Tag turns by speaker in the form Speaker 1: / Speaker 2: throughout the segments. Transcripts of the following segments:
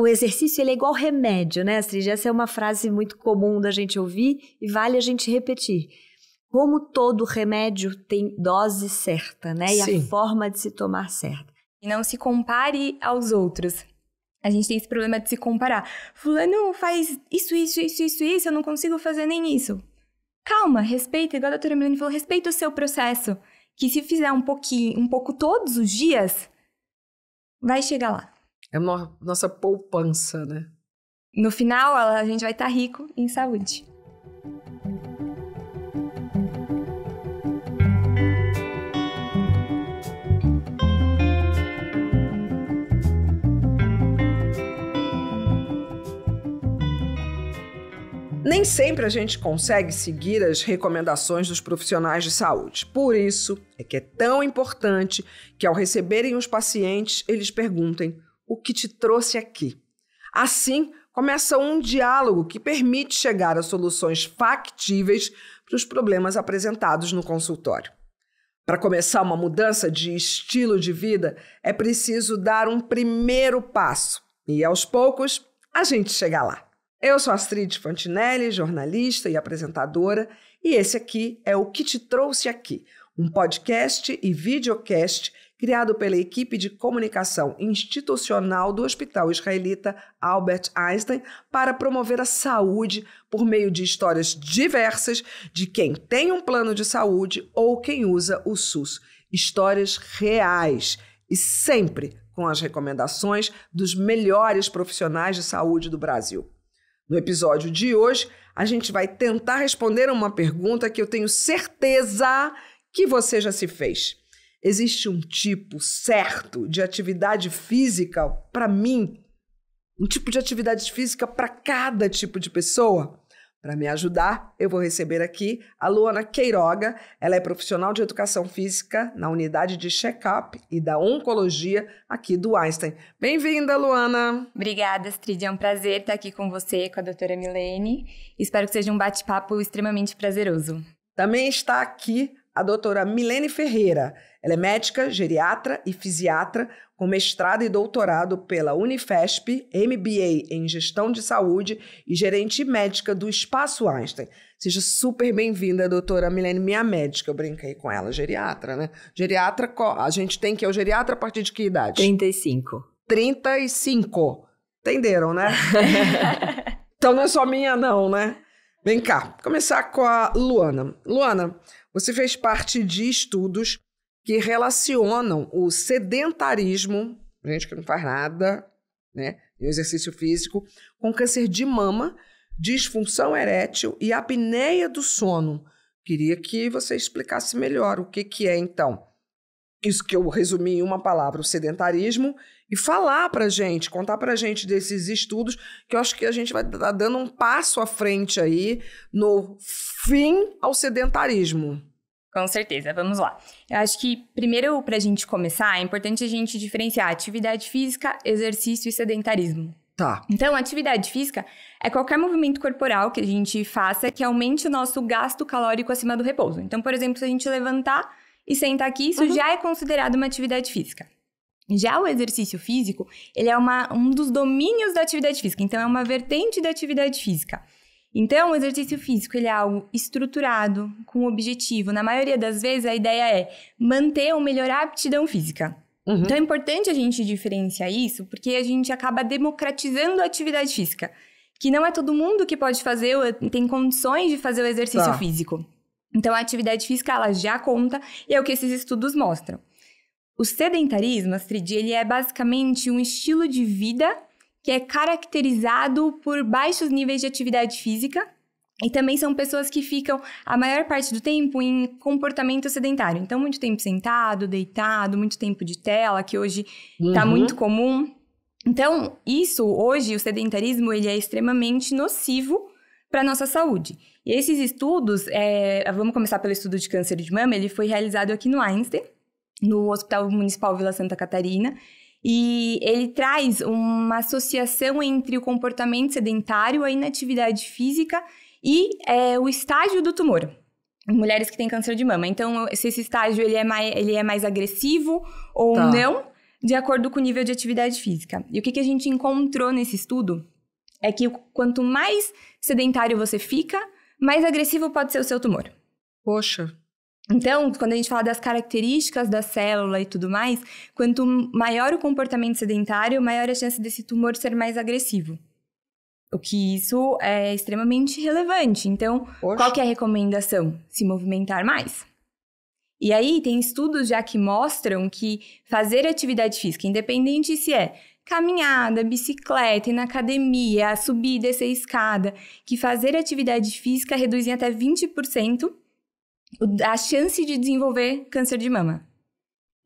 Speaker 1: o exercício ele é igual remédio, né, Astrid? Essa é uma frase muito comum da gente ouvir e vale a gente repetir. Como todo remédio tem dose certa, né? E Sim. a forma de se tomar certa. E não se compare aos outros. A gente tem esse
Speaker 2: problema de se comparar. Fulano faz isso, isso, isso, isso, isso, eu não consigo fazer nem isso. Calma, respeita, igual a doutora Milene falou, respeita o seu processo. Que se fizer um pouquinho, um pouco todos os dias, vai chegar lá.
Speaker 3: É a nossa poupança, né?
Speaker 2: No final, a gente vai estar tá rico em saúde.
Speaker 3: Nem sempre a gente consegue seguir as recomendações dos profissionais de saúde. Por isso é que é tão importante que, ao receberem os pacientes, eles perguntem o que te trouxe aqui. Assim, começa um diálogo que permite chegar a soluções factíveis para os problemas apresentados no consultório. Para começar uma mudança de estilo de vida, é preciso dar um primeiro passo e, aos poucos, a gente chega lá. Eu sou Astrid Fantinelli, jornalista e apresentadora, e esse aqui é o Que Te Trouxe Aqui, um podcast e videocast criado pela equipe de comunicação institucional do Hospital Israelita Albert Einstein para promover a saúde por meio de histórias diversas de quem tem um plano de saúde ou quem usa o SUS. Histórias reais e sempre com as recomendações dos melhores profissionais de saúde do Brasil. No episódio de hoje, a gente vai tentar responder uma pergunta que eu tenho certeza que você já se fez. Existe um tipo certo de atividade física para mim, um tipo de atividade física para cada tipo de pessoa. Para me ajudar, eu vou receber aqui a Luana Queiroga. Ela é profissional de educação física na unidade de check-up e da oncologia aqui do Einstein. Bem-vinda, Luana! Obrigada,
Speaker 2: Astrid. É um prazer estar aqui com você, com a doutora Milene. Espero que seja um bate-papo extremamente
Speaker 3: prazeroso. Também está aqui a doutora Milene Ferreira. Ela é médica, geriatra e fisiatra, com mestrado e doutorado pela Unifesp, MBA em Gestão de Saúde e gerente médica do Espaço Einstein. Seja super bem-vinda, doutora Milene, minha médica. Eu brinquei com ela, geriatra, né? Geriatra, a gente tem que é o geriatra a partir de que idade? 35. 35. Entenderam, né? então não é só minha, não, né? Vem cá, começar com a Luana. Luana, você fez parte de estudos que relacionam o sedentarismo, gente que não faz nada, né, e o exercício físico, com câncer de mama, disfunção erétil e apneia do sono. Queria que você explicasse melhor o que, que é, então, isso que eu resumi em uma palavra, o sedentarismo, e falar para gente, contar para gente desses estudos, que eu acho que a gente vai estar dando um passo à frente aí no fim ao sedentarismo. Com certeza, vamos lá. Eu acho que, primeiro,
Speaker 2: para a gente começar, é importante a gente diferenciar atividade física, exercício e sedentarismo. Tá. Então, atividade física é qualquer movimento corporal que a gente faça que aumente o nosso gasto calórico acima do repouso. Então, por exemplo, se a gente levantar e sentar aqui, isso uhum. já é considerado uma atividade física. Já o exercício físico, ele é uma, um dos domínios da atividade física, então é uma vertente da atividade física. Então, o exercício físico ele é algo estruturado, com objetivo. Na maioria das vezes, a ideia é manter ou melhorar a aptidão física. Uhum. Então, é importante a gente diferenciar isso, porque a gente acaba democratizando a atividade física. Que não é todo mundo que pode fazer, tem condições de fazer o exercício tá. físico. Então, a atividade física, ela já conta, e é o que esses estudos mostram. O sedentarismo, Astrid, ele é basicamente um estilo de vida que é caracterizado por baixos níveis de atividade física, e também são pessoas que ficam a maior parte do tempo em comportamento sedentário. Então, muito tempo sentado, deitado, muito tempo de tela, que hoje está uhum. muito comum. Então, isso hoje, o sedentarismo, ele é extremamente nocivo para a nossa saúde. E esses estudos, é, vamos começar pelo estudo de câncer de mama, ele foi realizado aqui no Einstein, no Hospital Municipal Vila Santa Catarina, e ele traz uma associação entre o comportamento sedentário, a inatividade física e é, o estágio do tumor. Mulheres que têm câncer de mama. Então, se esse estágio ele é mais, ele é mais agressivo ou tá. não, de acordo com o nível de atividade física. E o que, que a gente encontrou nesse estudo é que quanto mais sedentário você fica, mais agressivo pode ser o seu tumor. Poxa, então, quando a gente fala das características da célula e tudo mais, quanto maior o comportamento sedentário, maior a chance desse tumor ser mais agressivo. O que isso é extremamente relevante. Então, Oxe. qual que é a recomendação? Se movimentar mais. E aí, tem estudos já que mostram que fazer atividade física, independente se é caminhada, bicicleta, ir na academia, subir e descer escada, que fazer atividade física reduz em até 20% a chance de desenvolver câncer de mama.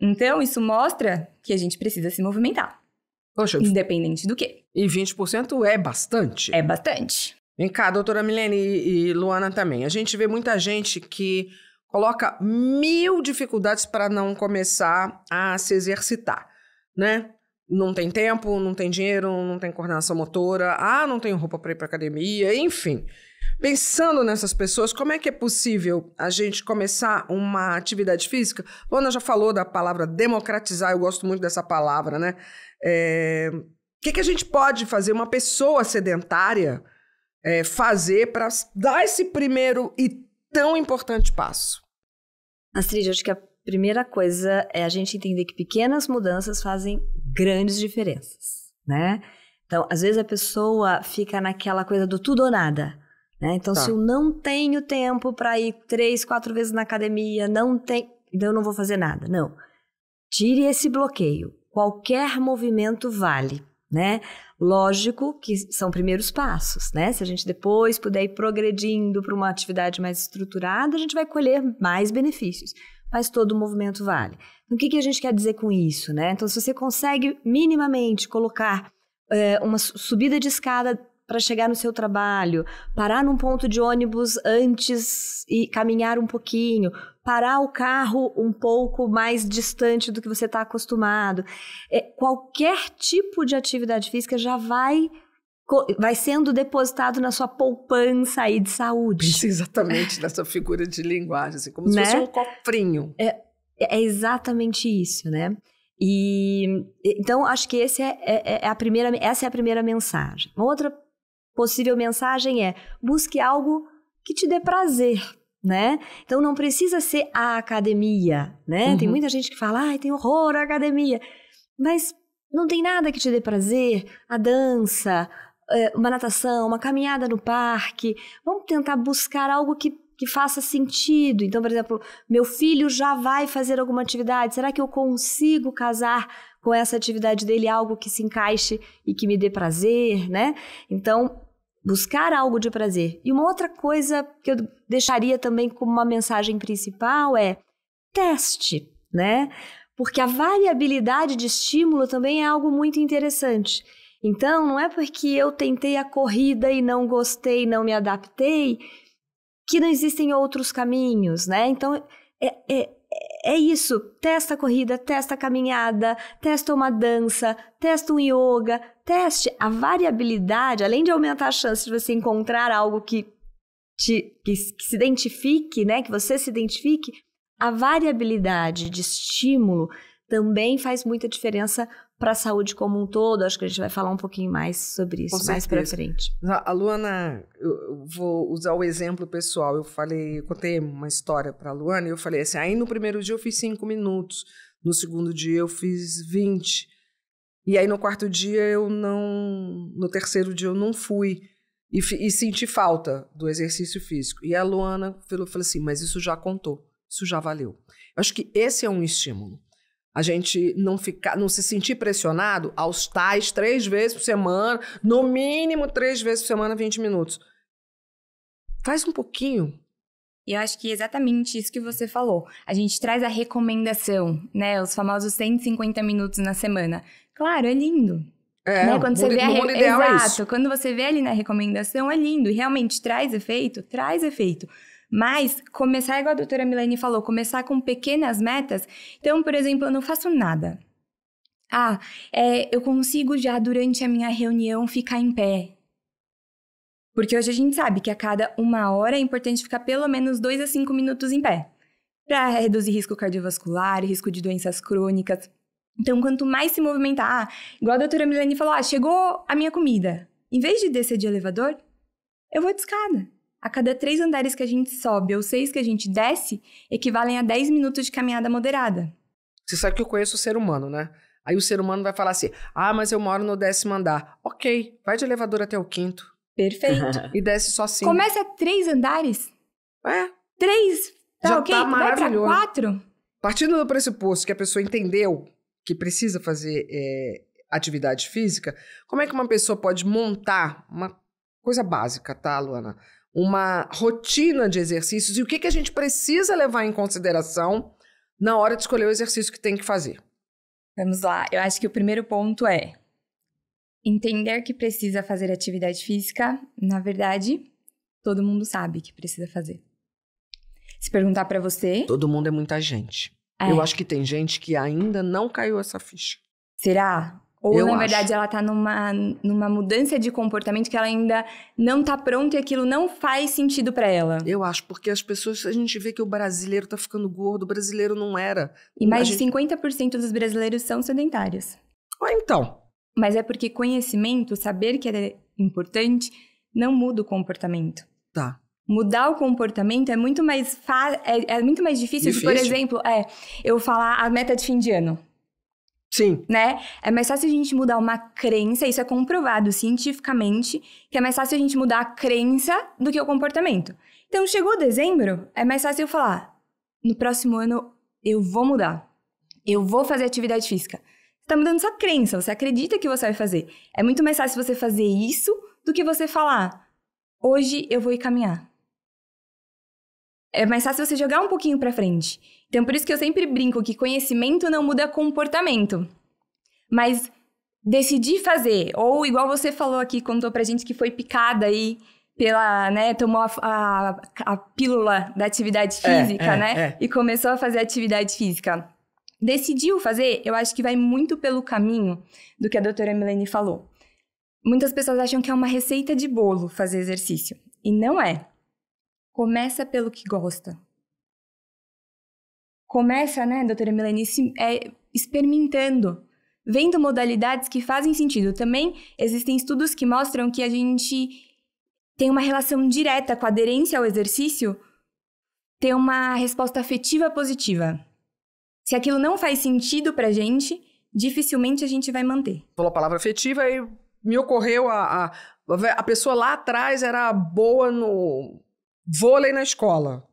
Speaker 2: Então, isso mostra que a gente precisa se movimentar. Poxa, independente do quê. E
Speaker 3: 20% é bastante? É bastante. Vem cá, doutora Milene e Luana também. A gente vê muita gente que coloca mil dificuldades para não começar a se exercitar, né? Não tem tempo, não tem dinheiro, não tem coordenação motora, ah, não tenho roupa para ir para academia, enfim. Pensando nessas pessoas, como é que é possível a gente começar uma atividade física? Luana já falou da palavra democratizar, eu gosto muito dessa palavra, né? É... O que, que a gente pode fazer, uma pessoa sedentária, é, fazer para dar esse primeiro e tão importante passo? Astrid, acho que a primeira coisa é a
Speaker 1: gente entender que pequenas mudanças fazem grandes diferenças, né? Então, às vezes a pessoa fica naquela coisa do tudo ou nada. Né? Então, tá. se eu não tenho tempo para ir três, quatro vezes na academia, não tem, então eu não vou fazer nada. Não. Tire esse bloqueio. Qualquer movimento vale, né? Lógico que são primeiros passos, né? Se a gente depois puder ir progredindo para uma atividade mais estruturada, a gente vai colher mais benefícios. Mas todo movimento vale. Então, o que, que a gente quer dizer com isso, né? Então, se você consegue minimamente colocar é, uma subida de escada para chegar no seu trabalho, parar num ponto de ônibus antes e caminhar um pouquinho, parar o carro um pouco mais distante do que você está acostumado. É, qualquer tipo de atividade física já vai vai sendo depositado na sua poupança aí de saúde. Isso, exatamente,
Speaker 3: nessa figura de linguagem, assim, como né? se fosse né? um cofrinho.
Speaker 1: É, é, é exatamente isso, né? E então acho que esse é, é, é, a primeira, essa é a primeira mensagem. Uma outra possível mensagem é: busque algo que te dê prazer, né? Então não precisa ser a academia, né? Uhum. Tem muita gente que fala: "Ai, tem horror à academia". Mas não tem nada que te dê prazer, a dança, eh, uma natação, uma caminhada no parque. Vamos tentar buscar algo que que faça sentido. Então, por exemplo, meu filho já vai fazer alguma atividade. Será que eu consigo casar com essa atividade dele algo que se encaixe e que me dê prazer, né? Então, buscar algo de prazer. E uma outra coisa que eu deixaria também como uma mensagem principal é teste, né? Porque a variabilidade de estímulo também é algo muito interessante. Então, não é porque eu tentei a corrida e não gostei, não me adaptei, que não existem outros caminhos, né? Então, é, é é isso, testa a corrida, testa a caminhada, testa uma dança, testa um yoga, teste a variabilidade, além de aumentar a chance de você encontrar algo que te que, que se identifique, né, que você se identifique, a variabilidade de estímulo também faz muita diferença para a saúde como um todo. Acho que a gente vai falar um pouquinho mais sobre isso Com mais para frente.
Speaker 3: A Luana, eu vou usar o exemplo pessoal. Eu falei, eu contei uma história para a Luana e eu falei assim: aí no primeiro dia eu fiz cinco minutos, no segundo dia eu fiz 20. E aí no quarto dia eu não. No terceiro dia eu não fui. E, e senti falta do exercício físico. E a Luana falou, falou assim: mas isso já contou, isso já valeu. acho que esse é um estímulo. A gente não ficar, não se sentir pressionado aos tais três vezes por semana, no mínimo três vezes por semana, 20 minutos. Faz um pouquinho.
Speaker 2: E eu acho que é exatamente isso que você falou. A gente traz a recomendação, né? Os famosos 150 minutos na semana. Claro, é lindo. É, né? quando você vê a re... É Exato. É quando você vê ali na recomendação, é lindo. E realmente traz efeito? Traz efeito. Mas começar, igual a doutora Milene falou, começar com pequenas metas. Então, por exemplo, eu não faço nada. Ah, é, eu consigo já durante a minha reunião ficar em pé. Porque hoje a gente sabe que a cada uma hora é importante ficar pelo menos dois a cinco minutos em pé. Para reduzir risco cardiovascular, risco de doenças crônicas. Então, quanto mais se movimentar, ah, igual a doutora Milene falou, ah, chegou a minha comida. Em vez de descer de elevador, eu vou de escada. A cada três andares que a gente
Speaker 3: sobe ou seis que a gente desce, equivalem a 10
Speaker 2: minutos de caminhada moderada. Você
Speaker 3: sabe que eu conheço o ser humano, né? Aí o ser humano vai falar assim: ah, mas eu moro no décimo andar. Ok, vai de elevador até o quinto. Perfeito. e desce só cinco. Começa a três andares? É. Três? Tá Já ok? Tá maravilhoso. Vai pra quatro? Partindo do pressuposto que a pessoa entendeu que precisa fazer é, atividade física, como é que uma pessoa pode montar uma coisa básica, tá, Luana? uma rotina de exercícios e o que, que a gente precisa levar em consideração na hora de escolher o exercício que tem que fazer. Vamos lá. Eu acho que o primeiro ponto é entender que precisa
Speaker 2: fazer atividade física. Na verdade, todo mundo sabe que precisa fazer.
Speaker 3: Se perguntar para você. Todo mundo é muita gente. É. Eu acho que tem gente que ainda não caiu essa ficha. Será? Ou, eu na verdade,
Speaker 2: acho. ela está numa, numa mudança de comportamento que ela ainda não está pronta e aquilo não faz sentido para ela. Eu acho, porque as pessoas, a gente vê que o brasileiro está ficando gordo, o brasileiro não era. E mais de 50% dos brasileiros são sedentários. Ou ah, então. Mas é porque conhecimento, saber que é importante, não muda o comportamento. Tá mudar o comportamento é muito mais fa é, é muito mais difícil, difícil. Que, por exemplo, é eu falar a meta de fim de ano. Sim. Né? É mais fácil a gente mudar uma crença, isso é comprovado cientificamente, que é mais fácil a gente mudar a crença do que o comportamento. Então, chegou dezembro, é mais fácil eu falar: no próximo ano eu vou mudar. Eu vou fazer atividade física. Você tá mudando sua crença, você acredita que você vai fazer. É muito mais fácil você fazer isso do que você falar: hoje eu vou ir caminhar é mais fácil você jogar um pouquinho para frente. Então, por isso que eu sempre brinco que conhecimento não muda comportamento. Mas decidir fazer, ou igual você falou aqui, contou pra gente que foi picada aí pela, né, tomou a, a, a pílula da atividade é, física, é, é, né? É. E começou a fazer atividade física. Decidiu fazer, eu acho que vai muito pelo caminho do que a doutora Milene falou. Muitas pessoas acham que é uma receita de bolo fazer exercício. E não é. Começa pelo que gosta. Começa, né, doutora Melanice, é, experimentando, vendo modalidades que fazem sentido. Também existem estudos que mostram que a gente tem uma relação direta com a aderência ao exercício, ter uma resposta afetiva positiva. Se aquilo não faz sentido pra gente, dificilmente a gente vai manter.
Speaker 3: Falou a palavra afetiva e me ocorreu a, a, a pessoa lá atrás era boa no vôlei na escola.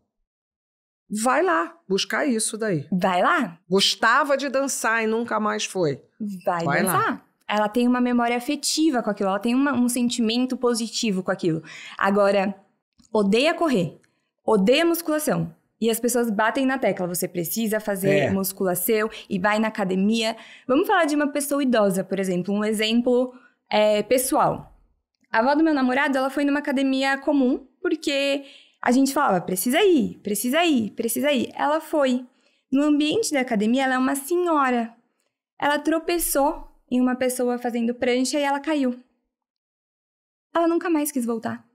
Speaker 3: Vai lá buscar isso daí. Vai lá. Gostava de dançar e nunca mais foi. Vai, Vai dançar. Lá. Ela tem uma memória afetiva com aquilo, ela tem uma,
Speaker 2: um sentimento positivo com aquilo. Agora, odeia correr, odeia musculação. E as pessoas batem na tecla, você precisa fazer é. musculação e vai na academia. Vamos falar de uma pessoa idosa, por exemplo, um exemplo é, pessoal. A avó do meu namorado, ela foi numa academia comum porque a gente falava, precisa ir, precisa ir, precisa ir. Ela foi. No ambiente da academia, ela é uma senhora. Ela tropeçou em uma pessoa fazendo prancha e ela caiu. Ela nunca mais quis voltar.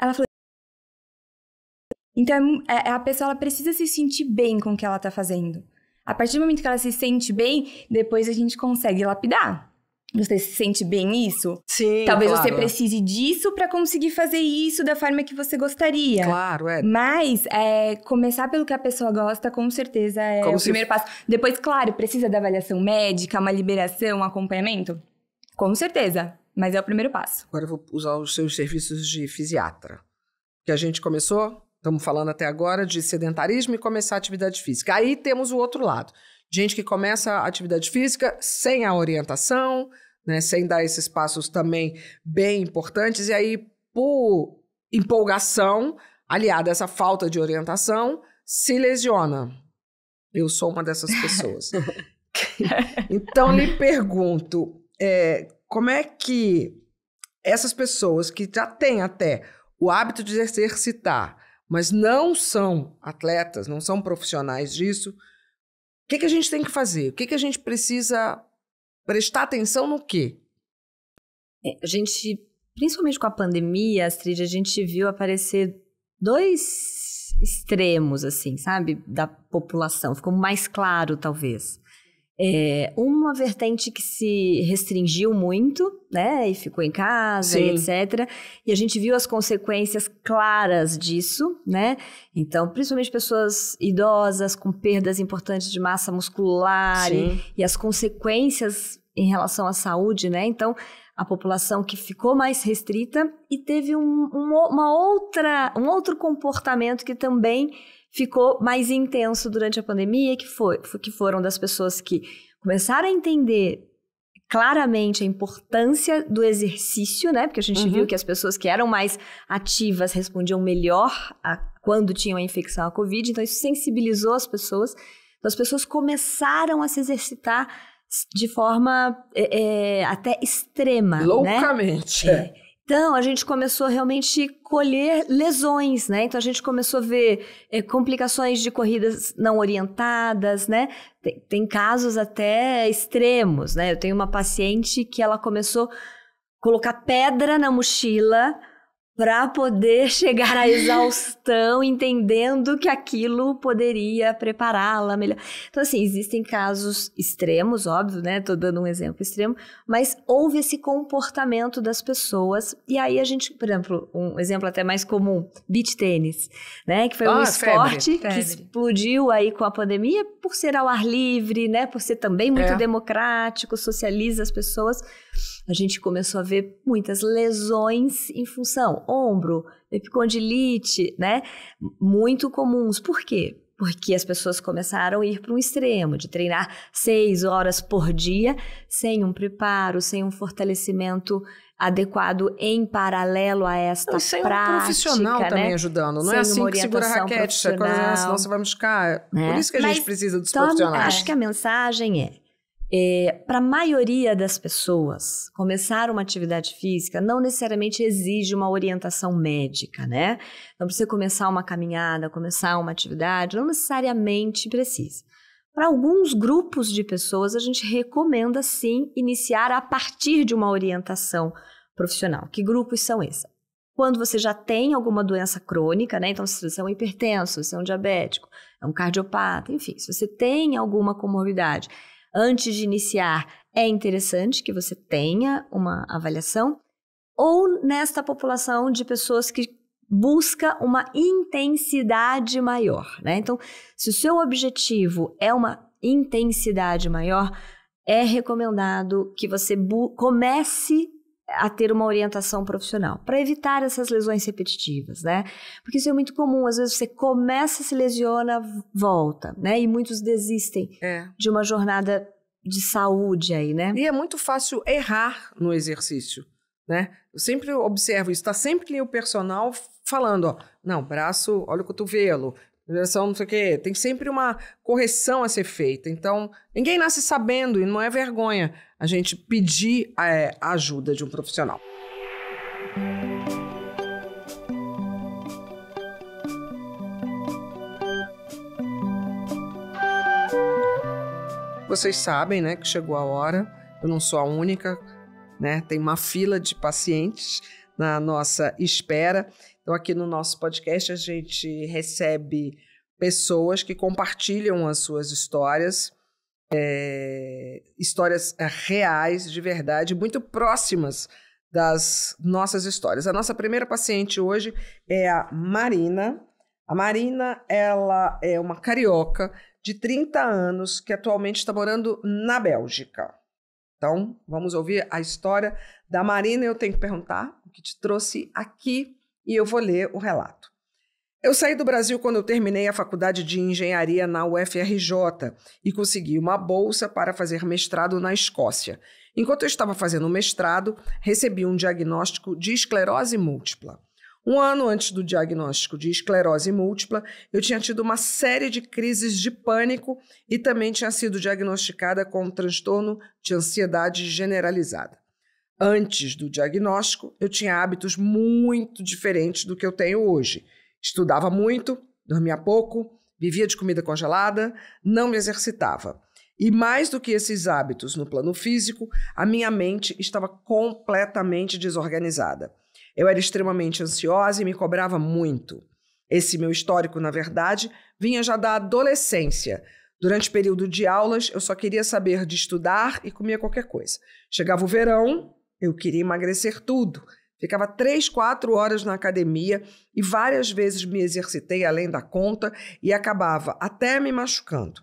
Speaker 2: Ela falou. Então, é, é, a pessoa ela precisa se sentir bem com o que ela está fazendo. A partir do momento que ela se sente bem, depois a gente consegue lapidar. Você se sente bem isso? Sim. Talvez claro. você precise disso para conseguir fazer isso da forma que você gostaria. Claro, é. Mas é, começar pelo que a pessoa gosta, com certeza, é Como o primeiro f... passo. Depois, claro, precisa da avaliação médica, uma liberação, um acompanhamento? Com certeza. Mas é o primeiro
Speaker 3: passo. Agora eu vou usar os seus serviços de fisiatra. Que a gente começou, estamos falando até agora, de sedentarismo e começar a atividade física. Aí temos o outro lado gente que começa a atividade física sem a orientação, né, sem dar esses passos também bem importantes, e aí, por empolgação, aliada a essa falta de orientação, se lesiona. Eu sou uma dessas pessoas. então, lhe pergunto, é, como é que essas pessoas que já têm até o hábito de exercitar, mas não são atletas, não são profissionais disso, o que, que a gente tem que fazer? O que, que a gente precisa prestar atenção no quê? É, a
Speaker 1: gente, principalmente com a pandemia, Astrid, a gente viu aparecer dois extremos, assim, sabe? Da população. Ficou mais claro, talvez. É, uma vertente que se restringiu muito, né, e ficou em casa, e etc. E a gente viu as consequências claras disso, né? Então, principalmente pessoas idosas com perdas importantes de massa muscular e, e as consequências em relação à saúde, né? Então, a população que ficou mais restrita e teve um, uma outra, um outro comportamento que também ficou mais intenso durante a pandemia, que, foi, que foram das pessoas que começaram a entender claramente a importância do exercício, né? Porque a gente uhum. viu que as pessoas que eram mais ativas respondiam melhor a, quando tinham a infecção à Covid, então isso sensibilizou as pessoas. Então as pessoas começaram a se exercitar de forma é, é até extrema. Né? Loucamente. Né? É. Então, a gente começou realmente colher lesões, né? Então, a gente começou a ver é, complicações de corridas não orientadas, né? Tem, tem casos até extremos, né? Eu tenho uma paciente que ela começou a colocar pedra na mochila para poder chegar à exaustão, entendendo que aquilo poderia prepará-la melhor. Então, assim, existem casos extremos, óbvio, né? Estou dando um exemplo extremo, mas houve esse comportamento das pessoas. E aí a gente, por exemplo, um exemplo até mais comum, beach tênis, né? Que foi ah, um esporte febre, que febre. explodiu aí com a pandemia, por ser ao ar livre, né, por ser também muito é. democrático, socializa as pessoas, a gente começou a ver muitas lesões em função ombro, epicondilite, né, muito comuns. Por quê? porque as pessoas começaram a ir para um extremo de treinar seis horas por dia sem um preparo, sem um fortalecimento adequado em paralelo a esta sem prática. Sem um profissional né? também ajudando. Não é sem é assim que segura a raquete, ah, senão você vai
Speaker 3: machucar. É. Por é. isso que a Mas gente precisa dos então, profissionais. Acho que
Speaker 1: a mensagem é é, Para a maioria das pessoas, começar uma atividade física não necessariamente exige uma orientação médica, né? Então, você começar uma caminhada, começar uma atividade, não necessariamente precisa. Para alguns grupos de pessoas, a gente recomenda sim iniciar a partir de uma orientação profissional. Que grupos são esses? Quando você já tem alguma doença crônica, né? Então, se você é um hipertenso, se você é um diabético, é um cardiopata, enfim, se você tem alguma comorbidade antes de iniciar, é interessante que você tenha uma avaliação, ou nesta população de pessoas que busca uma intensidade maior, né? Então, se o seu objetivo é uma intensidade maior, é recomendado que você comece a ter uma orientação profissional para evitar essas lesões repetitivas, né? Porque isso é muito comum. Às vezes você começa, se lesiona, volta, né? E muitos desistem é. de uma jornada
Speaker 3: de saúde aí, né? E é muito fácil errar no exercício, né? Eu sempre observo isso. Está sempre o personal falando, ó, não, braço, olha o cotovelo, geração é não sei o quê. Tem sempre uma correção a ser feita. Então, ninguém nasce sabendo e não é vergonha a gente pedir é, a ajuda de um profissional. Vocês sabem, né, que chegou a hora. Eu não sou a única, né? Tem uma fila de pacientes na nossa espera então, aqui no nosso podcast, a gente recebe pessoas que compartilham as suas histórias, é, histórias é, reais, de verdade, muito próximas das nossas histórias. A nossa primeira paciente hoje é a Marina. A Marina, ela é uma carioca de 30 anos que atualmente está morando na Bélgica. Então, vamos ouvir a história da Marina. Eu tenho que perguntar o que te trouxe aqui e eu vou ler o relato. Eu saí do Brasil quando eu terminei a faculdade de engenharia na UFRJ e consegui uma bolsa para fazer mestrado na Escócia. Enquanto eu estava fazendo o mestrado, recebi um diagnóstico de esclerose múltipla. Um ano antes do diagnóstico de esclerose múltipla, eu tinha tido uma série de crises de pânico e também tinha sido diagnosticada com um transtorno de ansiedade generalizada antes do diagnóstico, eu tinha hábitos muito diferentes do que eu tenho hoje. Estudava muito, dormia pouco, vivia de comida congelada, não me exercitava. E mais do que esses hábitos no plano físico, a minha mente estava completamente desorganizada. Eu era extremamente ansiosa e me cobrava muito. Esse meu histórico, na verdade, vinha já da adolescência. Durante o período de aulas, eu só queria saber de estudar e comia qualquer coisa. Chegava o verão, eu queria emagrecer tudo. Ficava três, quatro horas na academia e várias vezes me exercitei além da conta e acabava até me machucando.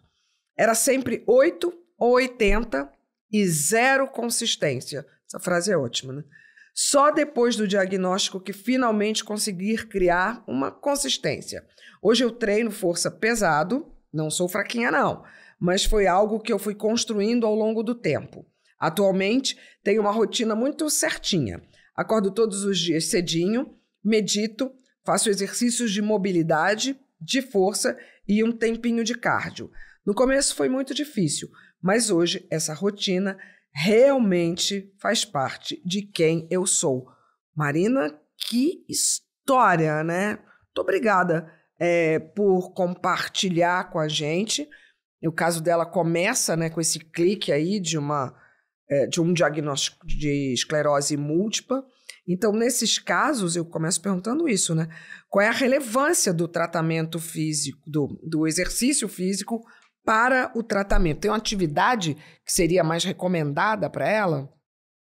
Speaker 3: Era sempre 8 ou 80 e zero consistência. Essa frase é ótima, né? Só depois do diagnóstico que finalmente conseguir criar uma consistência. Hoje eu treino força pesado, não sou fraquinha não, mas foi algo que eu fui construindo ao longo do tempo. Atualmente, tenho uma rotina muito certinha. Acordo todos os dias cedinho, medito, faço exercícios de mobilidade, de força e um tempinho de cardio. No começo foi muito difícil, mas hoje essa rotina realmente faz parte de quem eu sou. Marina, que história, né? Muito obrigada é, por compartilhar com a gente. o caso dela começa né, com esse clique aí de uma é, de um diagnóstico de esclerose múltipla. Então, nesses casos, eu começo perguntando isso, né? Qual é a relevância do tratamento físico, do, do exercício físico para o tratamento? Tem uma atividade que seria mais recomendada para ela?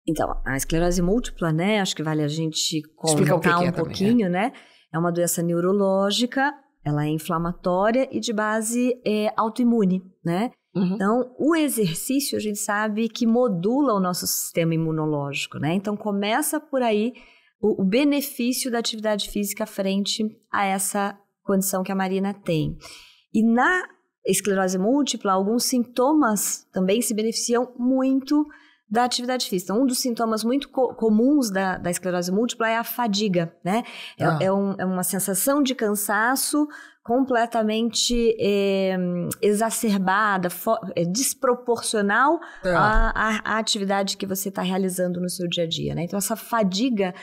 Speaker 3: Então, a esclerose múltipla, né? Acho
Speaker 1: que vale a gente comentar que um que é pouquinho, também, é. né? É uma doença neurológica, ela é inflamatória e de base é, autoimune, né? Uhum. Então, o exercício a gente sabe que modula o nosso sistema imunológico, né? Então, começa por aí o, o benefício da atividade física frente a essa condição que a Marina tem. E na esclerose múltipla, alguns sintomas também se beneficiam muito da atividade física. Então, um dos sintomas muito co comuns da, da, esclerose múltipla é a fadiga, né? É, ah. é, um, é, uma sensação de cansaço completamente eh, eh, é, exacerbada, é, desproporcional À, atividade que você está realizando no seu dia a dia. Né? Então, essa fadiga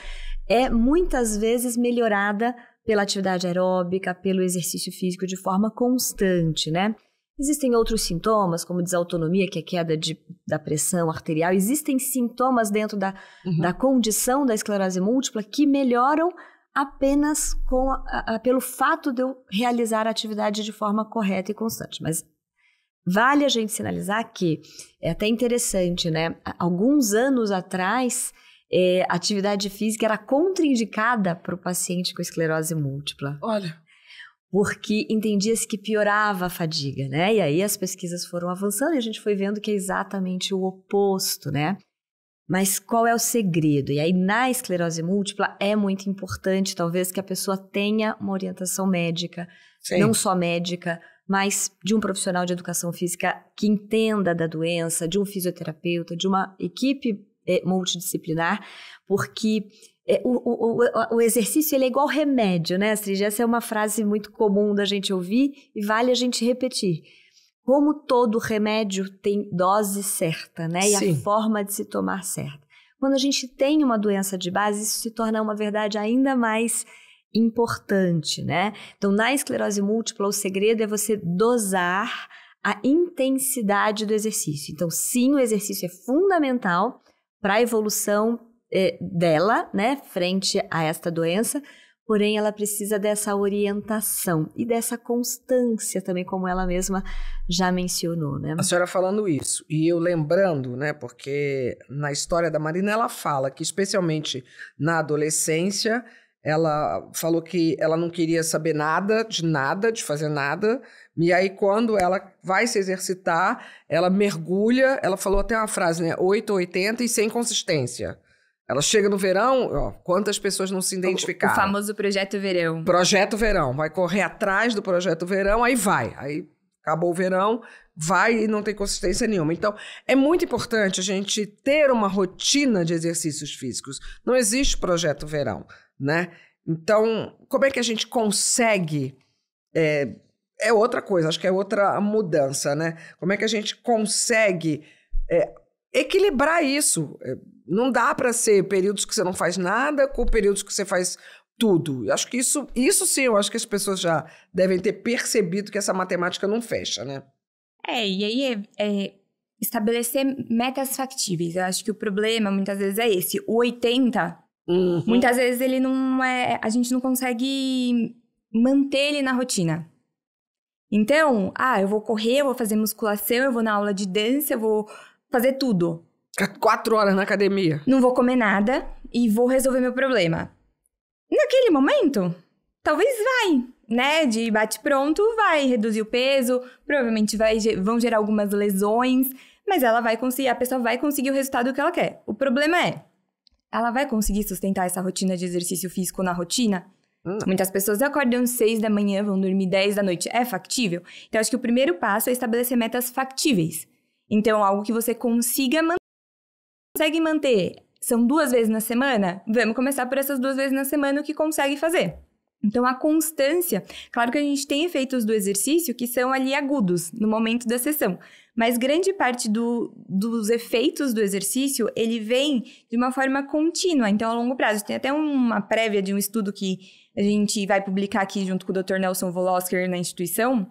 Speaker 1: é muitas vezes melhorada pela atividade aeróbica, pelo exercício físico de forma constante, né? Existem outros sintomas, como desautonomia, que é queda de, da pressão arterial. Existem sintomas dentro da, uhum. da condição da esclerose múltipla que melhoram apenas com a, a, pelo fato de eu realizar a atividade de forma correta e constante. Mas vale a gente sinalizar que é até interessante, né? Alguns anos atrás, é, atividade física era contraindicada para o paciente com esclerose múltipla. Olha. Porque entendia-se que piorava a fadiga, né? E aí as pesquisas foram avançando e a gente foi vendo que é exatamente o oposto, né? Mas qual é o segredo? E aí, na esclerose múltipla, é muito importante, talvez, que a pessoa tenha uma orientação médica, Sim. não só médica, mas de um profissional de educação física que entenda da doença, de um fisioterapeuta, de uma equipe é, multidisciplinar, porque é, o, o, o, exercício ele é igual remédio, né, Astrid? Essa é uma frase muito comum da gente ouvir e vale a gente repetir como todo remédio tem dose certa, né? E Sim. a forma de se tomar certa. Quando a gente tem uma doença de base, isso se torna uma verdade ainda mais importante, né? Então, na esclerose múltipla, o segredo é você dosar a intensidade do exercício. Então, sim, o exercício é fundamental para a evolução eh, dela, né, frente a esta doença, porém ela precisa dessa orientação e dessa constância também, como ela mesma já mencionou, né? A
Speaker 3: senhora falando isso, e eu lembrando, né, porque na história da Marina ela fala que especialmente na adolescência, ela falou que ela não queria saber nada, de nada, de fazer nada, e aí quando ela vai se exercitar, ela mergulha, ela falou até uma frase, né, ou 80 e sem consistência. Ela chega no verão, ó, quantas pessoas não se identificaram? O, o
Speaker 2: famoso Projeto Verão.
Speaker 3: Projeto Verão, vai correr atrás do Projeto Verão, aí vai. Aí acabou o verão, vai e não tem consistência nenhuma. Então, é muito importante a gente ter uma rotina de exercícios físicos. Não existe Projeto Verão, né? Então, como é que a gente consegue. É, é outra coisa, acho que é outra mudança, né? Como é que a gente consegue. É, equilibrar isso. É, não dá para ser períodos que você não faz nada com períodos que você faz tudo. Eu acho que isso, isso sim, eu acho que as pessoas já devem ter percebido que essa matemática não fecha, né?
Speaker 2: É, e aí é, é estabelecer metas factíveis. Eu acho que o problema muitas vezes é esse. O 80,
Speaker 3: uhum. muitas
Speaker 2: vezes ele não é. A gente não consegue manter ele na rotina. Então, ah, eu vou correr, eu vou fazer musculação, eu vou na aula de dança, eu vou fazer tudo. quatro horas na academia. Não vou comer nada e vou resolver meu problema. Naquele momento, talvez vai, né? De bate pronto, vai reduzir o peso, provavelmente vai, vão gerar algumas lesões, mas ela vai conseguir, a pessoa vai conseguir o resultado que ela quer. O problema é, ela vai conseguir sustentar essa rotina de exercício físico na rotina? Muitas pessoas acordam 6 da manhã, vão dormir 10 da noite. É factível? Então, acho que o primeiro passo é estabelecer metas factíveis. Então, algo que você consiga manter. Consegue manter? São duas vezes na semana? Vamos começar por essas duas vezes na semana o que consegue fazer. Então, a constância, claro que a gente tem efeitos do exercício que são ali agudos no momento da sessão, mas grande parte do, dos efeitos do exercício ele vem de uma forma contínua, então a longo prazo. Tem até uma prévia de um estudo que a gente vai publicar aqui junto com o Dr. Nelson Volosker na instituição,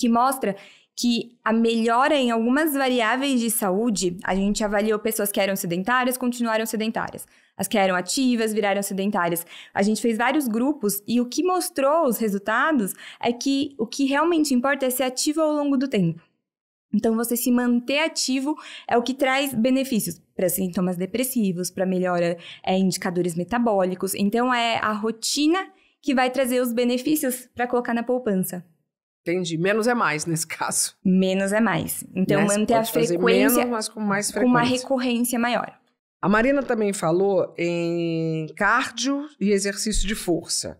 Speaker 2: que mostra que a melhora em algumas variáveis de saúde, a gente avaliou pessoas que eram sedentárias, continuaram sedentárias. As que eram ativas, viraram sedentárias. A gente fez vários grupos e o que mostrou os resultados é que o que realmente importa é ser ativo ao longo do tempo. Então, você se manter ativo é o que traz benefícios para sintomas depressivos, para melhora é, indicadores metabólicos. Então, é a rotina que vai trazer os benefícios para colocar na poupança.
Speaker 3: Entendi. Menos é mais nesse caso. Menos é mais. Então, né? manter a frequência. Menos,
Speaker 2: mas com mais frequência. Com uma
Speaker 3: recorrência maior. A Marina também falou em cardio e exercício de força.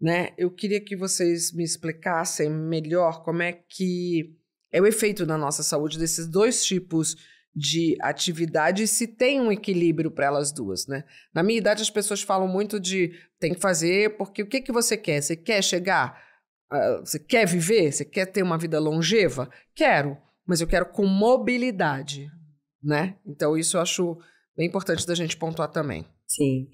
Speaker 3: Né? Eu queria que vocês me explicassem melhor como é que é o efeito na nossa saúde desses dois tipos de atividade e se tem um equilíbrio para elas duas, né? Na minha idade as pessoas falam muito de tem que fazer porque o que que você quer? Você quer chegar ah, você quer viver? Você quer ter uma vida longeva? Quero, mas eu quero com mobilidade, né? Então, isso eu acho bem importante da gente pontuar também. Sim.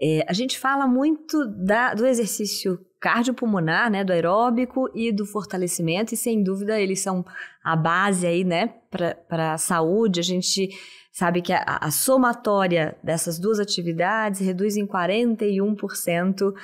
Speaker 1: É, a gente fala muito da, do exercício cardiopulmonar, né, do aeróbico e do fortalecimento, e sem dúvida eles são a base aí, né, para a saúde. A gente sabe que a, a somatória dessas duas atividades reduz em 41%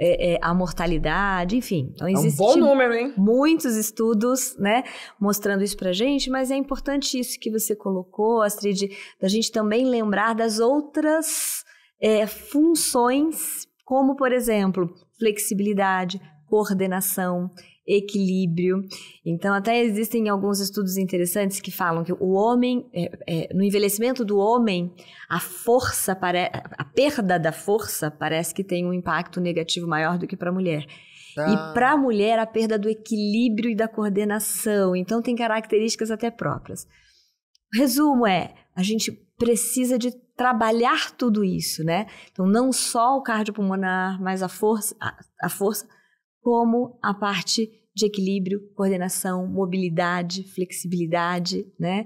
Speaker 1: é, é, a mortalidade, enfim. Então, é um bom número, hein? Muitos estudos, né, mostrando isso pra gente, mas é importante isso que você colocou, Astrid, da gente também lembrar das outras é, funções, como, por exemplo, flexibilidade, coordenação equilíbrio. Então, até existem alguns estudos interessantes que falam que o homem, é, é, no envelhecimento do homem, a força, pare... a perda da força parece que tem um impacto negativo maior do que para a mulher. Ah. E para a mulher, a perda do equilíbrio e da coordenação. Então, tem características até próprias. resumo é: a gente precisa de trabalhar tudo isso, né? Então, não só o cardiopulmonar, mas a força, a, a força como a parte de equilíbrio, coordenação, mobilidade, flexibilidade, né?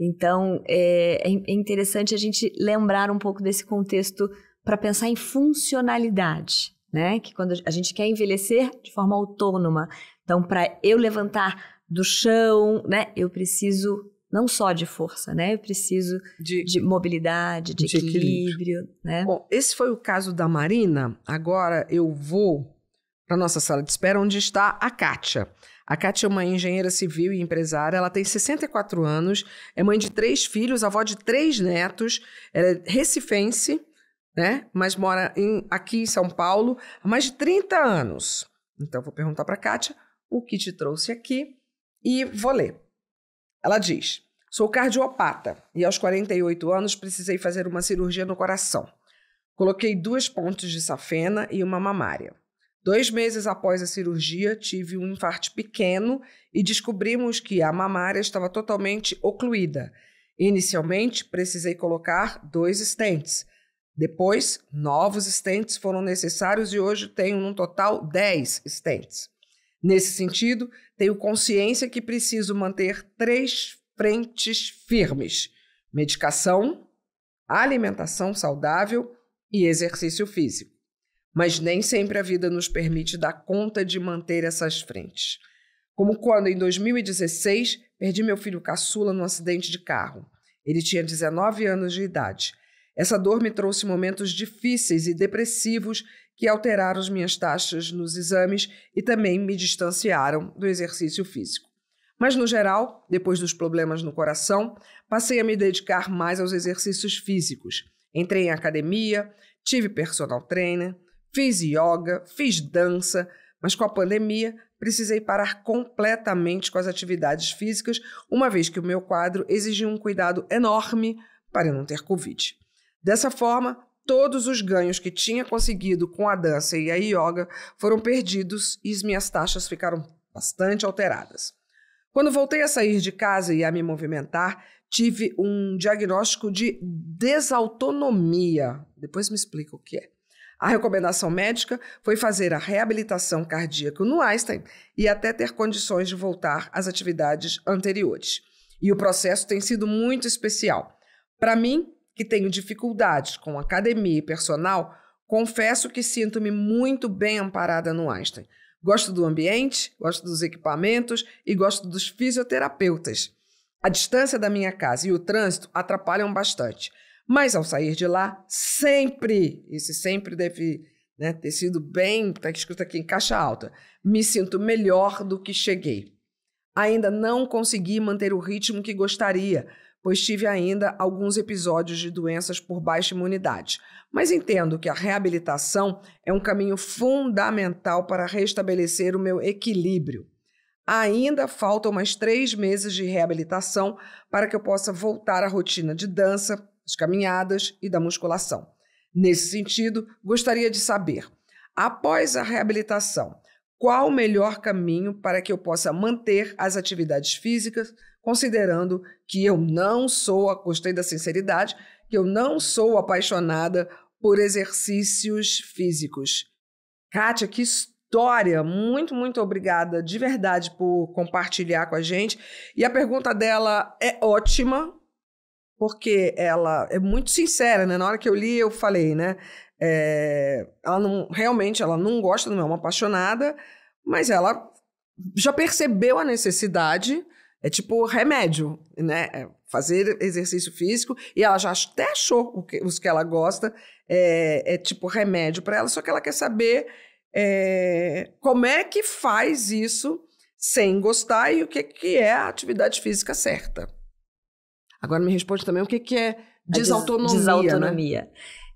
Speaker 1: Então, é, é, é interessante a gente lembrar um pouco desse contexto para pensar em funcionalidade, né? Que quando a gente quer envelhecer de forma autônoma, então para eu levantar do chão, né? Eu preciso não só de força,
Speaker 3: né? Eu preciso de, de mobilidade, de, de equilíbrio, equilíbrio, né? Bom, esse foi o caso da Marina. Agora eu vou para nossa sala de espera, onde está a Kátia. A Kátia é uma engenheira civil e empresária, ela tem 64 anos, é mãe de três filhos, avó de três netos, ela é recifense, né? mas mora em, aqui em São Paulo há mais de 30 anos. Então, vou perguntar para a Kátia o que te trouxe aqui e vou ler. Ela diz: Sou cardiopata e aos 48 anos precisei fazer uma cirurgia no coração. Coloquei duas pontes de safena e uma mamária. Dois meses após a cirurgia, tive um infarto pequeno e descobrimos que a mamária estava totalmente ocluída. Inicialmente, precisei colocar dois estentes. Depois, novos estentes foram necessários e hoje tenho no total 10 estentes. Nesse sentido, tenho consciência que preciso manter três frentes firmes: medicação, alimentação saudável e exercício físico mas nem sempre a vida nos permite dar conta de manter essas frentes. Como quando, em 2016, perdi meu filho caçula num acidente de carro. Ele tinha 19 anos de idade. Essa dor me trouxe momentos difíceis e depressivos que alteraram as minhas taxas nos exames e também me distanciaram do exercício físico. Mas, no geral, depois dos problemas no coração, passei a me dedicar mais aos exercícios físicos. Entrei em academia, tive personal trainer, Fiz yoga, fiz dança, mas com a pandemia precisei parar completamente com as atividades físicas, uma vez que o meu quadro exigia um cuidado enorme para não ter Covid. Dessa forma, todos os ganhos que tinha conseguido com a dança e a yoga foram perdidos e as minhas taxas ficaram bastante alteradas. Quando voltei a sair de casa e a me movimentar, tive um diagnóstico de desautonomia. Depois me explica o que é. A recomendação médica foi fazer a reabilitação cardíaca no Einstein e até ter condições de voltar às atividades anteriores. E o processo tem sido muito especial. Para mim, que tenho dificuldades com academia e personal, confesso que sinto-me muito bem amparada no Einstein. Gosto do ambiente, gosto dos equipamentos e gosto dos fisioterapeutas. A distância da minha casa e o trânsito atrapalham bastante. Mas ao sair de lá, sempre, esse sempre deve né, ter sido bem, está escrito aqui em caixa alta, me sinto melhor do que cheguei. Ainda não consegui manter o ritmo que gostaria, pois tive ainda alguns episódios de doenças por baixa imunidade. Mas entendo que a reabilitação é um caminho fundamental para restabelecer o meu equilíbrio. Ainda faltam mais três meses de reabilitação para que eu possa voltar à rotina de dança, das caminhadas e da musculação. Nesse sentido, gostaria de saber, após a reabilitação, qual o melhor caminho para que eu possa manter as atividades físicas, considerando que eu não sou, gostei da sinceridade, que eu não sou apaixonada por exercícios físicos. Kátia, que história! Muito, muito obrigada de verdade por compartilhar com a gente. E a pergunta dela é ótima, porque ela é muito sincera, né? Na hora que eu li, eu falei, né? É, ela não, realmente, ela não gosta, não é uma apaixonada, mas ela já percebeu a necessidade, é tipo remédio, né? É fazer exercício físico, e ela já até achou que, os que ela gosta, é, é tipo remédio para ela, só que ela quer saber é, como é que faz isso sem gostar e o que, que é a atividade física certa. Agora
Speaker 1: me responde também o que, que é desautonomia. desautonomia. Né?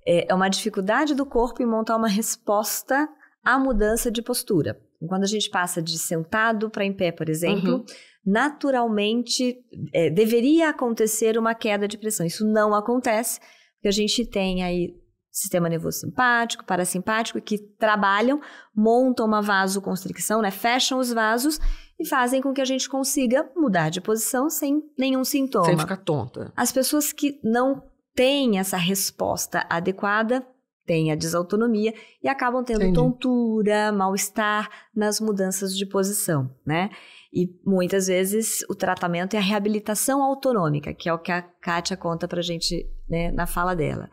Speaker 1: É, é uma dificuldade do corpo em montar uma resposta à mudança de postura. Quando a gente passa de sentado para em pé, por exemplo, uhum. naturalmente é, deveria acontecer uma queda de pressão. Isso não acontece, porque a gente tem aí sistema nervoso simpático, parasimpático, que trabalham, montam uma vasoconstricção, né? fecham os vasos e fazem com que a gente consiga mudar de posição sem nenhum sintoma. Sem ficar tonta. As pessoas que não têm essa resposta adequada têm a desautonomia e acabam tendo Entendi. tontura, mal-estar nas mudanças de posição, né? E muitas vezes o tratamento é a reabilitação autonômica, que é o que a Kátia conta pra gente né, na fala dela.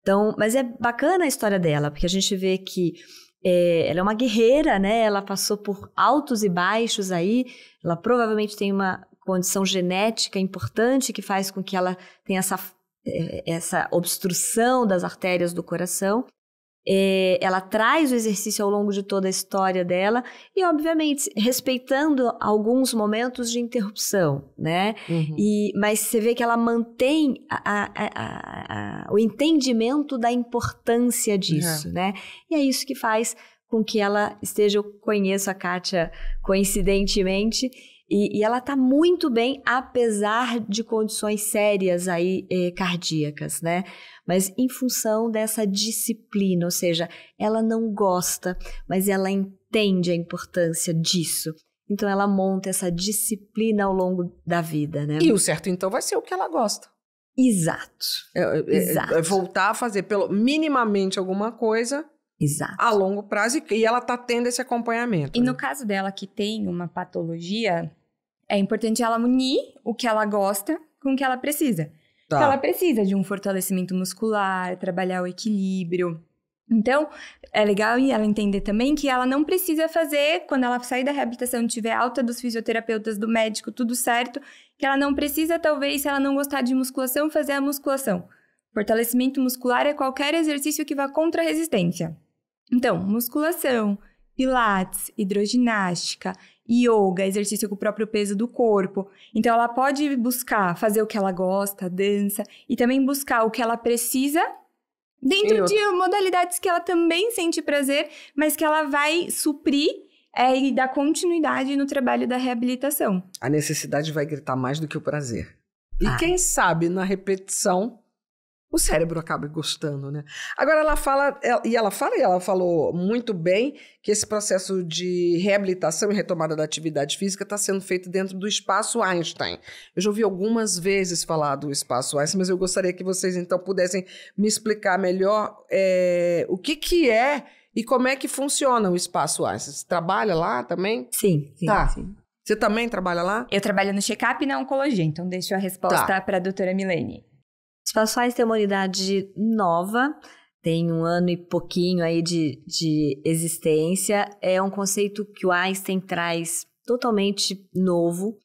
Speaker 1: Então, mas é bacana a história dela, porque a gente vê que é, ela é uma guerreira, né? Ela passou por altos e baixos aí. Ela provavelmente tem uma condição genética importante que faz com que ela tenha essa, é, essa obstrução das artérias do coração. É, ela traz o exercício ao longo de toda a história dela e, obviamente, respeitando alguns momentos de interrupção, né? Uhum. E, mas você vê que ela mantém a, a, a, o entendimento da importância disso, uhum. né? E é isso que faz com que ela esteja, eu conheço a Kátia coincidentemente, e, e ela está muito bem, apesar de condições sérias aí eh, cardíacas, né? Mas em função dessa disciplina, ou seja, ela não gosta, mas ela entende a importância disso.
Speaker 3: Então ela monta essa disciplina ao longo da vida, né? E o certo então vai ser o que ela gosta. Exato. É, é, é Exato. É voltar a fazer pelo minimamente alguma coisa Exato. a longo prazo e, e ela está tendo esse acompanhamento. E né? no caso dela que tem uma
Speaker 2: patologia, é importante ela unir o que ela gosta com o que ela precisa. Tá. ela precisa de um fortalecimento muscular, trabalhar o equilíbrio. Então, é legal ela entender também que ela não precisa fazer, quando ela sair da reabilitação, tiver alta dos fisioterapeutas, do médico, tudo certo, que ela não precisa, talvez, se ela não gostar de musculação, fazer a musculação. Fortalecimento muscular é qualquer exercício que vá contra a resistência. Então, musculação, pilates, hidroginástica, yoga, exercício com o próprio peso do corpo. Então ela pode buscar fazer o que ela gosta, dança, e também buscar o que ela precisa dentro eu. de modalidades que ela também sente prazer, mas que ela vai suprir é, e dar continuidade no
Speaker 3: trabalho da reabilitação. A necessidade vai gritar mais do que o prazer. E ah. quem sabe na repetição o cérebro acaba gostando, né? Agora ela fala, é, e ela fala, e ela falou muito bem que esse processo de reabilitação e retomada da atividade física está sendo feito dentro do espaço Einstein. Eu já ouvi algumas vezes falar do espaço Einstein, mas eu gostaria que vocês então pudessem me explicar melhor é, o que, que é e como é que funciona o espaço Einstein. Você trabalha lá também? Sim, sim, tá. sim. Você também trabalha lá? Eu trabalho no check-up e na oncologia, então deixo a resposta tá. para a doutora
Speaker 1: Milene. Estações tem uma unidade nova, tem um ano e pouquinho aí de, de existência. É um conceito que o Einstein traz totalmente novo.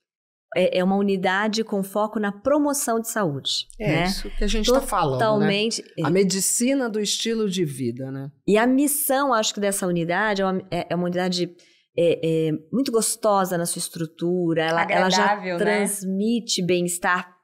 Speaker 1: É, é uma unidade com foco na promoção de saúde. É né? isso que a gente está falando. Né? Totalmente. Né? A
Speaker 3: medicina do estilo de vida, né?
Speaker 1: E a missão, acho que, dessa unidade é uma, é, é uma unidade. É, é, muito gostosa na sua estrutura, ela, ela já né? transmite bem-estar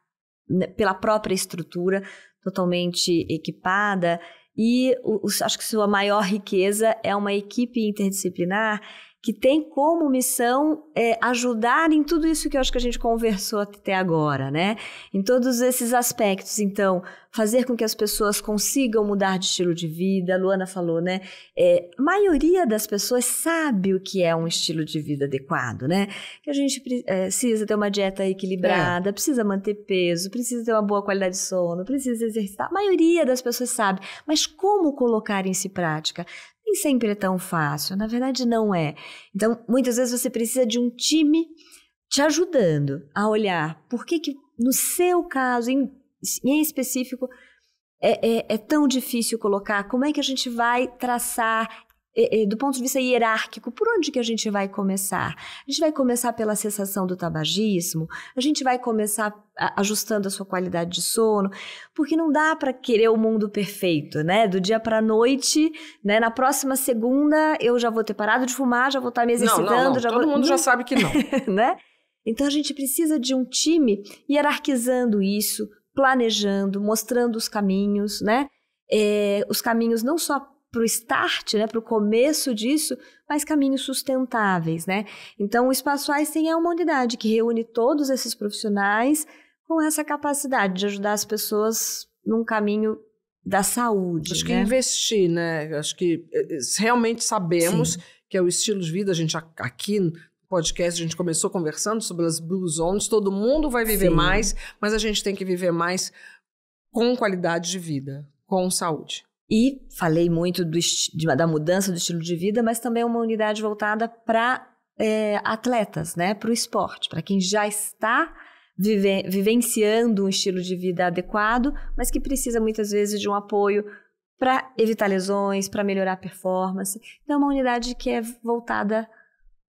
Speaker 1: né, pela própria estrutura totalmente equipada. E o, o, acho que sua maior riqueza é uma equipe interdisciplinar que tem como missão é, ajudar em tudo isso que eu acho que a gente conversou até agora, né? Em todos esses aspectos. Então, fazer com que as pessoas consigam mudar de estilo de vida. A Luana falou, né? É, a maioria das pessoas sabe o que é um estilo de vida adequado, né? Que a gente é, precisa ter uma dieta equilibrada, é. precisa manter peso, precisa ter uma boa qualidade de sono, precisa exercitar. A maioria das pessoas sabe, mas como colocar em si prática? sempre é tão fácil, na verdade não é. Então, muitas vezes você precisa de um time te ajudando a olhar por que, que no seu caso, em, em específico, é, é, é, tão difícil colocar, como é que a gente vai traçar do ponto de vista hierárquico, por onde que a gente vai começar? A gente vai começar pela cessação do tabagismo, a gente vai começar ajustando a sua qualidade de sono, porque não dá para querer o mundo perfeito, né? Do dia para a noite, né? Na próxima segunda eu já vou ter parado de fumar, já vou estar tá me exercitando, não, não, não. todo vou... mundo já sabe que não, né? Então a gente precisa de um time hierarquizando isso, planejando, mostrando os caminhos, né? É, os caminhos não só para o start, né, para o começo disso, mas caminhos sustentáveis, né? Então, o Espaço Einstein é uma unidade que reúne todos esses profissionais com essa capacidade de
Speaker 3: ajudar as pessoas num caminho da saúde. Acho né? que investir, né? Acho que eh, eh, realmente sabemos Sim. que é o estilo de vida. A gente aqui no podcast a gente começou conversando sobre as blue zones. Todo mundo vai viver Sim. mais, mas a gente tem que viver mais com qualidade de vida, com saúde. E falei muito do,
Speaker 1: da mudança do estilo de vida, mas também uma unidade voltada para é, atletas, né? para o esporte, para quem já está vive, vivenciando um estilo de vida adequado, mas que precisa muitas vezes de um apoio para evitar lesões, para melhorar a performance. Então, é uma unidade que é voltada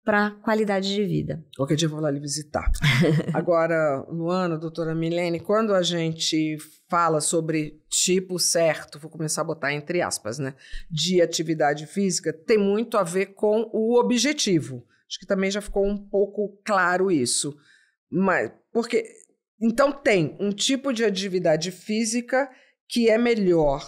Speaker 1: para qualidade de vida.
Speaker 3: Qualquer dia eu vou lá lhe visitar. Agora, Luana, doutora Milene, quando a gente fala sobre tipo certo, vou começar a botar entre aspas, né? De atividade física, tem muito a ver com o objetivo. Acho que também já ficou um pouco claro isso. Mas, porque. Então, tem um tipo de atividade física que é melhor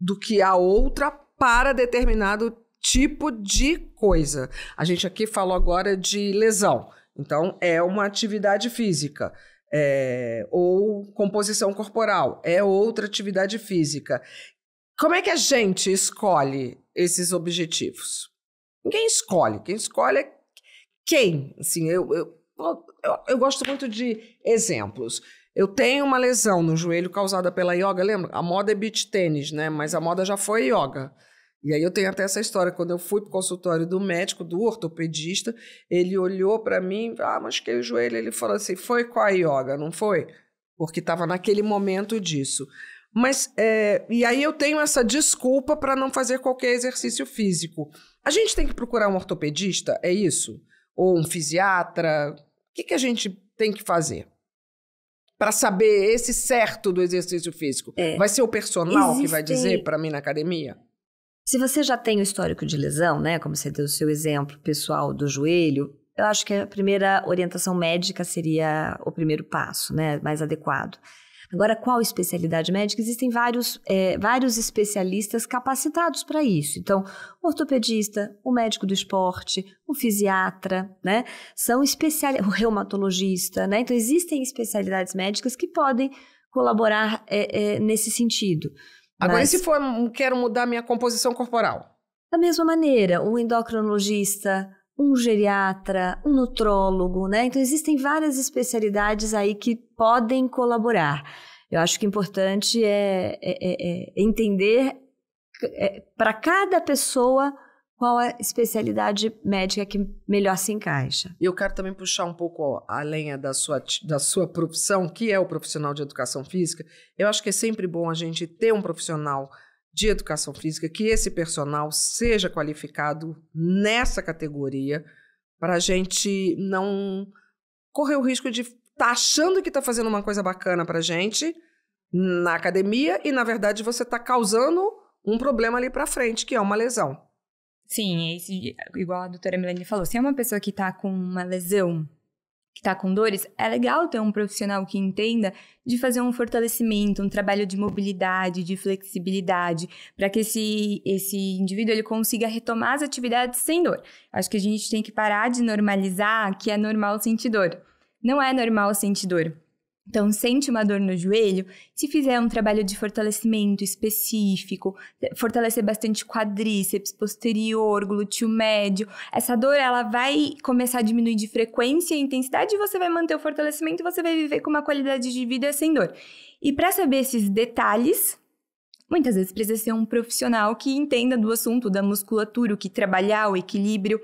Speaker 3: do que a outra para determinado tipo de coisa. A gente aqui falou agora de lesão. Então, é uma atividade física. É, ou composição corporal, é outra atividade física. Como é que a gente escolhe esses objetivos? Ninguém escolhe. Quem escolhe é quem. Assim, eu, eu, eu, eu gosto muito de exemplos. Eu tenho uma lesão no joelho causada pela yoga. Lembra? A moda é beach tênis, né? Mas a moda já foi yoga. E aí eu tenho até essa história. Quando eu fui para o consultório do médico, do ortopedista, ele olhou para mim, ah, machuquei o joelho. Ele falou assim: foi com a yoga, não foi? Porque estava naquele momento disso. Mas, é, e aí eu tenho essa desculpa para não fazer qualquer exercício físico. A gente tem que procurar um ortopedista, é isso? Ou um fisiatra? O que, que a gente tem que fazer? para saber esse certo do exercício físico? É. Vai ser o personal Existem... que vai dizer para mim na academia?
Speaker 1: Se você já tem o histórico de lesão, né, como você deu o seu exemplo pessoal do joelho, eu acho que a primeira orientação médica seria o primeiro passo, né, mais adequado. Agora, qual especialidade médica? Existem vários, é, vários especialistas capacitados para isso. Então, o ortopedista, o médico do esporte, o fisiatra, né? São especialistas, o reumatologista, né? Então, existem especialidades médicas que podem colaborar é, é, nesse sentido. Agora, Mas... e se for, quero mudar minha composição corporal? Da mesma maneira, um endocrinologista, um geriatra, um nutrólogo, né? Então, existem várias especialidades aí que podem colaborar. Eu acho que o importante é, é, é, é entender é, para cada pessoa qual a especialidade médica que melhor se encaixa.
Speaker 3: E eu quero também puxar um pouco ó, a lenha da sua, da sua profissão, que é o profissional de educação física. Eu acho que é sempre bom a gente ter um profissional de educação física, que esse personal seja qualificado nessa categoria, para a gente não correr o risco de estar tá achando que está fazendo uma coisa bacana para a gente na academia e, na verdade, você está causando um problema ali para frente, que é uma lesão.
Speaker 2: Sim, é esse, igual a doutora Milene falou, se é uma pessoa que está com uma lesão, que está com dores, é legal ter um profissional que entenda de fazer um fortalecimento, um trabalho de mobilidade, de flexibilidade, para que esse, esse indivíduo ele consiga retomar as atividades sem dor. Acho que a gente tem que parar de normalizar que é normal sentir dor. Não é normal sentir dor. Então, sente uma dor no joelho, se fizer um trabalho de fortalecimento específico, eh, fortalecer bastante quadríceps, posterior, glúteo médio, essa dor ela vai começar a diminuir de frequência e intensidade e você vai manter o fortalecimento e você vai viver com uma qualidade de vida sem dor. E para saber esses detalhes, Muitas vezes precisa ser um profissional que entenda do assunto, da musculatura, o que trabalhar, o equilíbrio.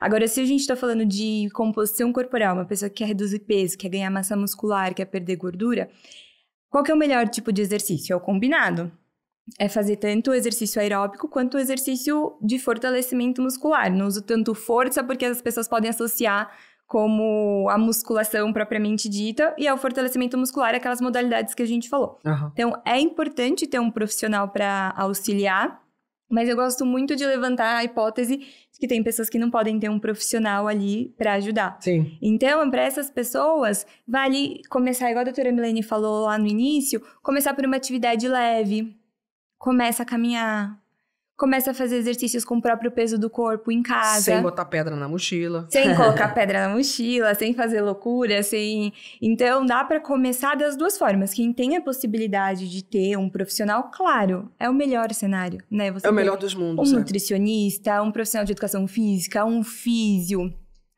Speaker 2: Agora, se a gente está falando de composição corporal, uma pessoa que quer reduzir peso, quer ganhar massa muscular, quer perder gordura, qual que é o melhor tipo de exercício? É o combinado. É fazer tanto o exercício aeróbico quanto o exercício de fortalecimento muscular. Não uso tanto força porque as pessoas podem associar como a musculação propriamente dita e ao fortalecimento muscular, aquelas modalidades que a gente falou. Uhum. Então, é importante ter um profissional para auxiliar, mas eu gosto muito de levantar a hipótese de que tem pessoas que não podem ter um profissional ali para ajudar. Sim. Então, para essas pessoas, vale começar, igual a doutora Milene falou lá no início, começar por uma atividade leve, começa a caminhar, começa a fazer exercícios com o próprio peso do corpo em casa. Sem
Speaker 3: botar pedra na mochila. Sem colocar
Speaker 2: pedra na mochila, sem fazer loucura, sem. Então dá para começar das duas formas. Quem tem a possibilidade de ter um profissional, claro, é o melhor cenário, né? Você é o melhor dos mundos. Um é. nutricionista, um profissional de educação física, um físio,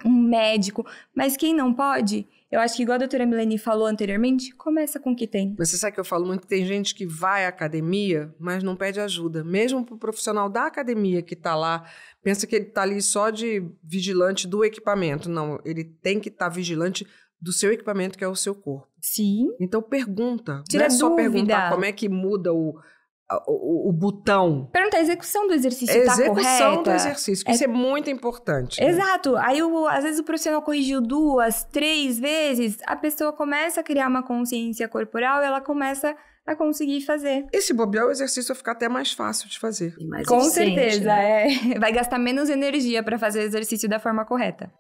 Speaker 2: um médico, mas quem não pode, eu acho que, igual a doutora Milene falou anteriormente, começa com o que tem.
Speaker 3: Mas você sabe que eu falo muito que tem gente que vai à academia, mas não pede ajuda. Mesmo para o profissional da academia que está lá, pensa que ele está ali só de vigilante do equipamento. Não, ele tem que estar tá vigilante do seu equipamento, que é o seu corpo. Sim. Então pergunta. Tira não é dúvida. só perguntar como é que muda o o, o, botão. Pergunta, a execução do exercício
Speaker 2: está é correta? execução do exercício, que é... isso é
Speaker 3: muito importante. Né?
Speaker 2: Exato. Aí, o, às vezes, o profissional corrigiu duas, três vezes, a pessoa começa a criar uma consciência corporal e ela
Speaker 3: começa a conseguir fazer. E se bobear, o exercício vai ficar até mais fácil de fazer. Mais Com certeza, né?
Speaker 2: é. Vai gastar menos energia para fazer o exercício da forma correta.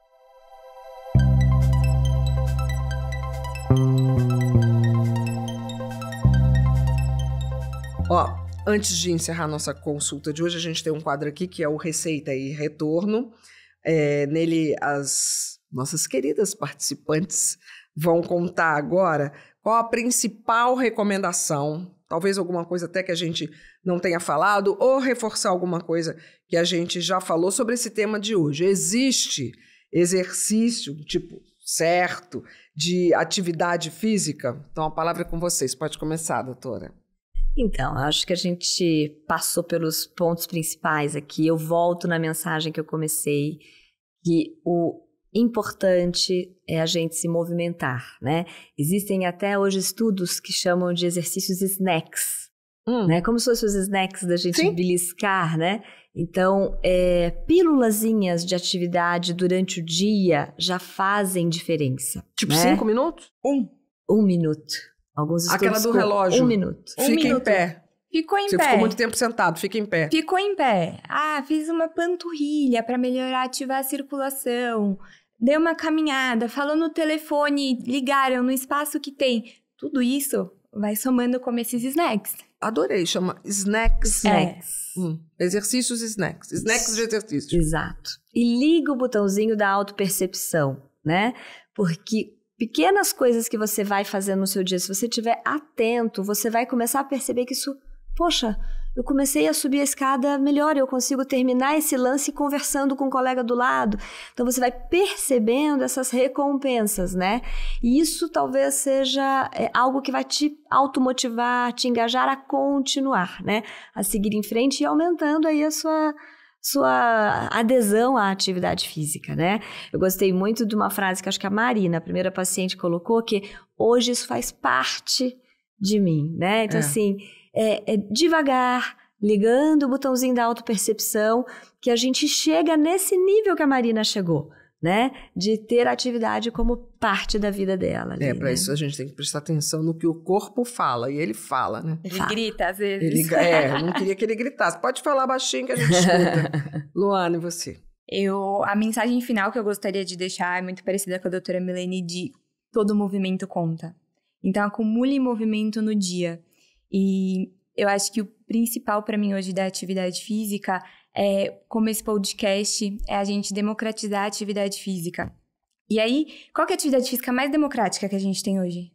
Speaker 3: Ó, Antes de encerrar nossa consulta de hoje, a gente tem um quadro aqui que é o Receita e Retorno. É, nele, as nossas queridas participantes vão contar agora qual a principal recomendação, talvez alguma coisa até que a gente não tenha falado, ou reforçar alguma coisa que a gente já falou sobre esse tema de hoje. Existe exercício, tipo, certo, de atividade física? Então, a palavra é com vocês. Pode começar, doutora.
Speaker 1: Então, acho que a gente passou pelos pontos principais aqui. Eu volto na mensagem que eu comecei, que o importante é a gente se movimentar, né? Existem até hoje estudos que chamam de exercícios snacks, hum. né? Como se fossem os snacks da gente Sim. beliscar, né? Então, é, pílulazinhas de atividade durante o dia já fazem diferença. Tipo né? cinco minutos? Um. Um minuto. Alguns Aquela do relógio. Um minuto. Fica minuto. em pé. Ficou em Você pé. Você ficou muito tempo
Speaker 3: sentado, fica em pé. Ficou em pé.
Speaker 2: Ah, fiz uma panturrilha para melhorar, ativar a circulação. Dei uma caminhada, falou no telefone, ligaram no espaço que tem. Tudo isso vai
Speaker 3: somando como esses snacks. Adorei, chama snacks. Snacks. Hum. Exercícios snacks. Snacks de exercícios. Exato.
Speaker 1: E liga o botãozinho da autopercepção, né? Porque pequenas coisas que você vai fazendo no seu dia, se você estiver atento, você vai começar a perceber que isso, poxa, eu comecei a subir a escada melhor, eu consigo terminar esse lance conversando com o um colega do lado. Então você vai percebendo essas recompensas, né? E isso talvez seja é, algo que vai te automotivar, te engajar a continuar, né? A seguir em frente e aumentando aí a sua sua adesão à atividade física, né? Eu gostei muito de uma frase que acho que a Marina, a primeira paciente, colocou que hoje isso faz parte de mim, né? Então, é. assim, é, é devagar, ligando o botãozinho da autopercepção, que a gente chega nesse nível que a Marina chegou né? De ter atividade como parte da vida dela. Ali, é, para né? isso a
Speaker 3: gente tem que prestar atenção no que o corpo fala, e ele fala, né? Ele fala.
Speaker 1: grita às vezes. Ele, é, eu não queria que ele gritasse.
Speaker 3: Pode falar baixinho que a gente escuta. Luana, e você?
Speaker 2: Eu, a mensagem final que eu gostaria de deixar é muito parecida com a doutora Milene de todo movimento conta. Então acumule movimento no dia. E eu acho que o principal para mim hoje da atividade física é, como esse podcast, é a gente democratizar a atividade física. E aí, qual é a atividade física mais democrática que a gente tem hoje?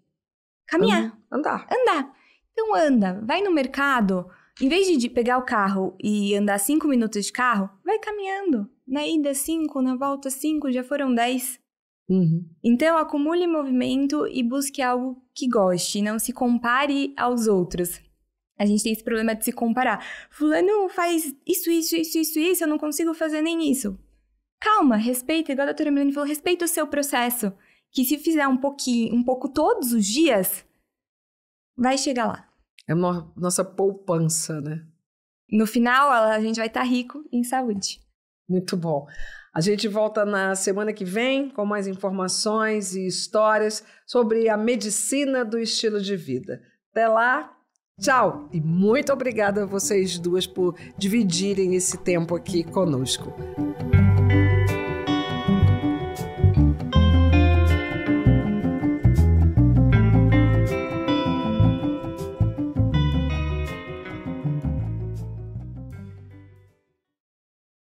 Speaker 2: Caminhar. Andar. Andar. Então anda, vai no mercado, em vez de pegar o carro e andar cinco minutos de carro, vai caminhando. Na ida cinco, na volta cinco, já foram dez. Uhum. Então acumule movimento e busque algo que goste, não se compare aos outros. A gente tem esse problema de se comparar. Fulano faz isso, isso, isso, isso, isso, eu não consigo fazer nem isso. Calma, respeita, igual a doutora Milene falou, respeita o seu
Speaker 3: processo.
Speaker 2: Que se fizer um pouquinho, um pouco todos os dias, vai
Speaker 3: chegar lá. É uma, nossa poupança, né? No final, a gente vai estar tá rico em saúde. Muito bom. A gente volta na semana que vem com mais informações e histórias sobre a medicina do estilo de vida. Até lá, Tchau e muito obrigada a vocês duas por dividirem esse tempo aqui conosco.